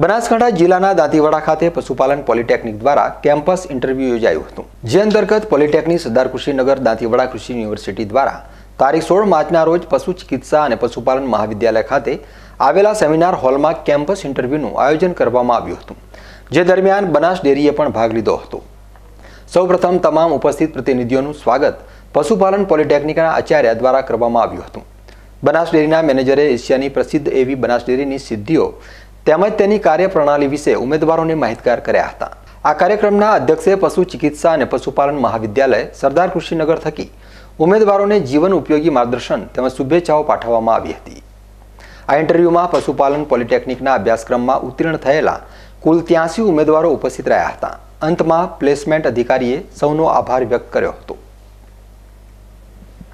બનાસકાંઠા જિલ્લાના દાંતીવાડા ખાતે પશુપાલન પોલિટેકનિક દ્વારા કેમ્પસ ઇન્ટરવ્યુ યોજાયું હતું જે અંતર્ગત પોલિટેકનિક સરદાર કૃષિનગર દાંતીવાડા કૃષિ યુનિવર્સિટી દ્વારા તારીખ સોળ માર્ચના રોજ પશુ ચિકિત્સા અને પશુપાલન મહાવિદ્યાલય ખાતે આવેલા સેમિનાર હોલમાં કેમ્પસ ઇન્ટરવ્યુનું આયોજન કરવામાં આવ્યું હતું જે દરમિયાન બનાસ ડેરીએ પણ ભાગ લીધો હતો સૌપ્રથમ તમામ ઉપસ્થિત પ્રતિનિધિઓનું સ્વાગત પશુપાલન પોલિટેકનિકના આચાર્ય દ્વારા કરવામાં આવ્યું હતું બનાસ ડેરીના મેનેજરે એશિયાની પ્રસિદ્ધ એવી બનાસ ડેરીની સિદ્ધિઓ તેમજ તેની કાર્યપ્રણાલી વિશે ઉમેદવારોને માહિતગાર કર્યા હતા આ કાર્યક્રમના અધ્યક્ષે પશુ ચિકિત્સા અને પશુપાલન મહાવિદ્યાલય સરદાર કૃષિનગર થકી ઉમેદવારોને જીવન ઉપયોગી માર્ગદર્શન તેમજ શુભેચ્છાઓ પાઠવવામાં આવી હતી આ ઇન્ટરવ્યુમાં પશુપાલન પોલિટેકનિકના અભ્યાસક્રમમાં ઉત્તીર્ણ થયેલા કુલ ત્યાંસી ઉમેદવારો ઉપસ્થિત રહ્યા હતા અંતમાં પ્લેસમેન્ટ અધિકારીએ સૌનો આભાર વ્યક્ત કર્યો હતો